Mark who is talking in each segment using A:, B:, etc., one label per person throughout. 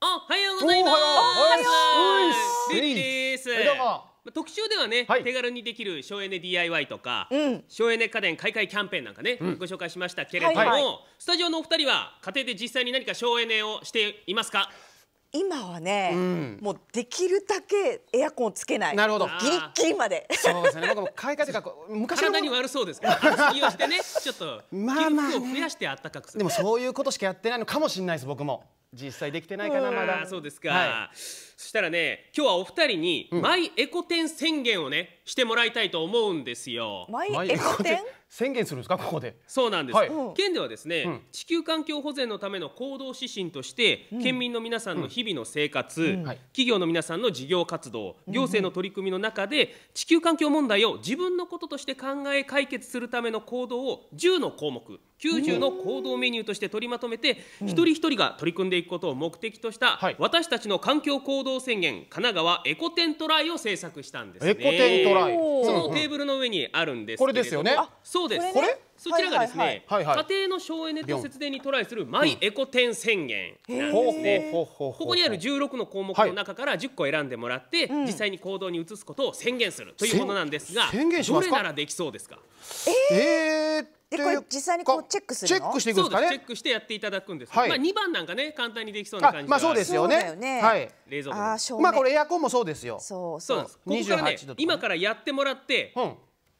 A: おはようございます。おはよう。です。どうも。特集ではね、手軽にできる省エネ DIY とか、省エネ家電買い替えキャンペーンなんかね、ご紹介しましたけれども、スタジオのお二人は家庭で実際に何か省エネをしていますか？今はね、うん、もうできるだけエアコンつけない。なるほど。ギリギリまで。そうですね。僕も買い方が 昔の体に悪そうですから。利してね、ちょっとまあまあ、ね、増やして暖かくする。でもそういうことしかやってないのかもしれないです。僕も実際できてないかなまだ。そうですか。はいそしたらね今日はお二人に、マイエコ展宣言をねしてもらいたいと思うんですよ。マイエコ展宣言するんですかここでそうなんです、はい、県ではですね、うん、地球環境保全のための行動指針として、うん、県民の皆さんの日々の生活、うん、企業の皆さんの事業活動行政の取り組みの中で地球環境問題を自分のこととして考え解決するための行動を10の項目90の行動メニューとして取りまとめて、一人一人が取り組んでいくことを目的とした、私たちの環境行動動宣言神奈川エコントライを制作したんですねエコトライそのテーブルの上にあるんですこれですよねそうですこれそちらがですね、はいはい、家庭の省エネと節電にトライするマイエコン宣言なんですね、うん、ここにある16の項目の中から10個選んでもらって、はい、実際に行動に移すことを宣言するというものなんですがどれならできそうですかえー、でこれ実際にこうチェックするチェックしていくんですかねチェックしてやっていただくんです、はい、まあ二番なんかね簡単にできそうな感じまあそうですよね、ね、はい冷蔵庫まあこれエアコンもそうですよそうそうですここからね、ね、今からやってもらって、うん、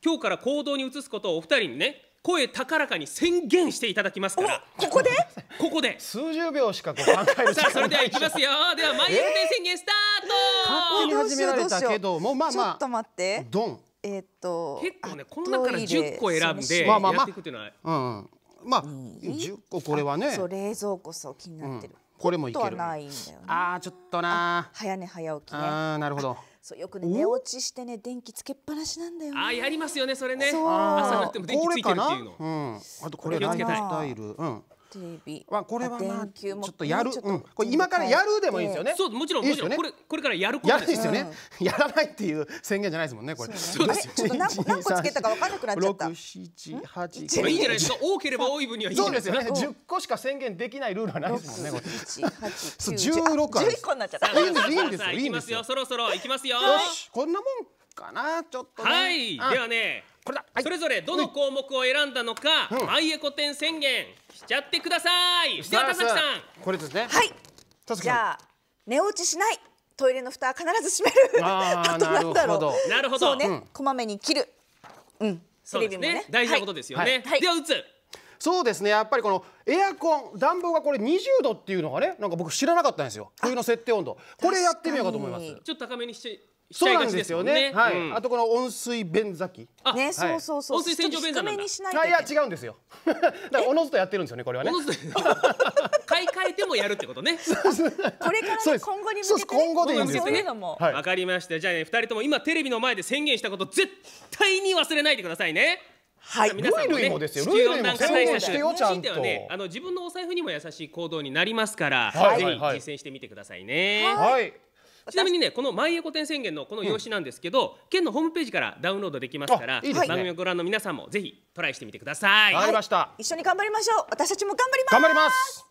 A: 今日から行動に移すことをお二人にね声高らかに宣言していただきますからここで ここで数十秒しかこう考えるさあそれではいきますよではマ前運転宣言スタート、えー、勝手に始められたけどもまあまあちょっと待ってドンえっと結構ねこの中から1個選んでまあまあまあやっていくっていうのは、うんまあ、10個これはねそう冷蔵庫そう気になってる、これもいける。ないんだよね。ああちょっとな。早寝早起きね。ああなるほど。そうよくね寝落ちしてね電気つけっぱなしなんだよ、ね。あやりますよねそれね。そう。朝なっても電気ついてるっていうの。うん。あとこれライフスタイル。うん。テレビ、これはまあちょっとやる、うん、これ今からやるでもいいですよねそうもちろんもちろんこれこれからやることやですよね、やらないっていう宣言じゃないですもんねこれそうですちょっと何個つけたか分かんなくなっちゃった678これいいじゃないですか多ければ多い分にはいいそうですよね1個しか宣言できないルールはないですもんねこれそう16ある11個になっちゃったいいんですいいんですよいきますよそろそろいきますよよしこんなもんかなちょっと、ね、はいではねこれだ、はい、それぞれどの項目を選んだのか、うん、マイエコ展宣言しちゃってください、うん、では田崎さんこれですねはいじゃあ寝落ちしないトイレの蓋必ず閉める あとなんだろうなるほどそうね、うん、こまめに切るうん
B: そうですね、ね、大事なこ
A: とですよね、はい、では打つ、そうですねやっぱりこのエアコン暖房がこれ20度っていうのがねなんか僕知らなかったんですよ冬の設定温度これやってみようかと思いますちょっと高めにしてそうなんですよね。はい。あとこの温水便座機。ね、そうそうそう。温水洗浄便座なんだ。いや違うんですよ。だからおのずとやってるんですよねこれはね。買い替えてもやるってことね。これから今後に向けて今後でいいんですね。わかりました。じゃあ二人とも今テレビの前で宣言したこと絶対に忘れないでくださいね。はい、皆さんもね、地球温暖化対策してよちゃんと。あの自分のお財布にも優しい行動になりますから、ぜひ実践してみてくださいね。はいちなみにねこの「マイエコ展宣言」のこの用紙なんですけど、県のホームページからダウンロードできますから番組をご覧の皆さんもぜひトライしてみてください。わかりました。一緒に頑張りましょう。私たちも頑張ります。頑張ります。